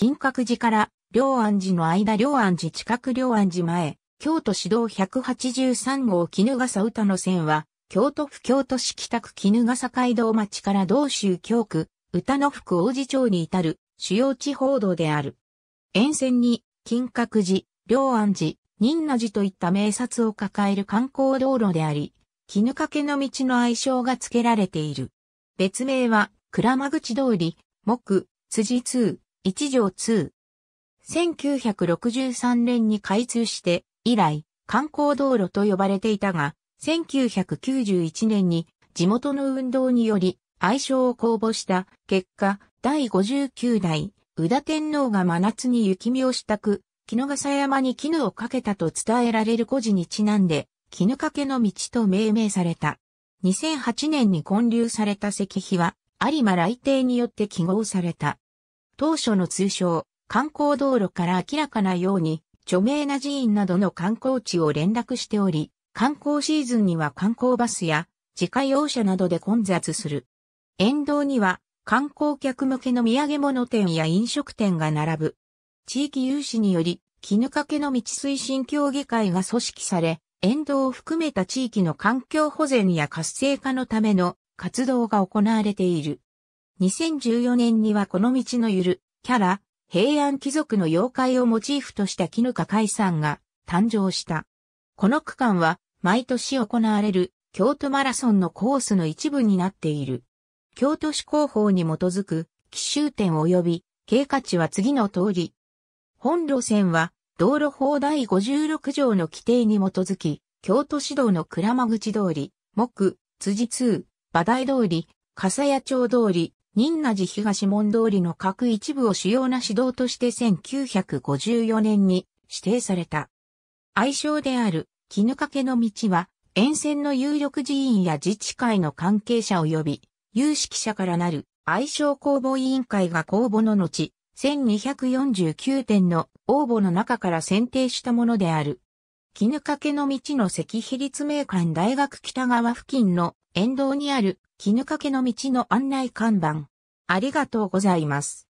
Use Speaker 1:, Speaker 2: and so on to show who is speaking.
Speaker 1: 金閣寺から、龍安寺の間龍安寺近く龍安寺前、京都市道183号衣笠歌の線は、京都府京都市北区衣笠街道町から道州京区、歌の福王寺町に至る、主要地方道である。沿線に、金閣寺、龍安寺、仁和寺といった名刹を抱える観光道路であり、絹掛けの道の愛称が付けられている。別名は、倉間口通り、木、辻通、1条2。1963年に開通して、以来、観光道路と呼ばれていたが、1991年に地元の運動により愛称を公募した結果、第59代宇田天皇が真夏に雪見をしたく、の笠山に絹をかけたと伝えられる故事にちなんで、絹かけの道と命名された。2008年に建立された石碑は、有馬来帝によって記号された。当初の通称、観光道路から明らかなように、著名な寺院などの観光地を連絡しており、観光シーズンには観光バスや自家用車などで混雑する。沿道には観光客向けの土産物店や飲食店が並ぶ。地域有志により、絹掛けの道推進協議会が組織され、沿道を含めた地域の環境保全や活性化のための活動が行われている。2014年にはこの道のゆる、キャラ、平安貴族の妖怪をモチーフとした絹香海産が誕生した。この区間は毎年行われる京都マラソンのコースの一部になっている。京都市広報に基づく奇襲点及び経過値は次の通り。本路線は道路法第56条の規定に基づき、京都市道の倉間口通り、木、辻通、馬台通り、笠谷町通り、仁和寺東門通りの各一部を主要な指導として1954年に指定された。愛称である絹掛けの道は沿線の有力寺院や自治会の関係者及び有識者からなる愛称公募委員会が公募の後、1249点の応募の中から選定したものである。絹掛けの道の石碑立命館大学北側付近の沿道にある絹掛けの道の案内看板。ありがとうございます。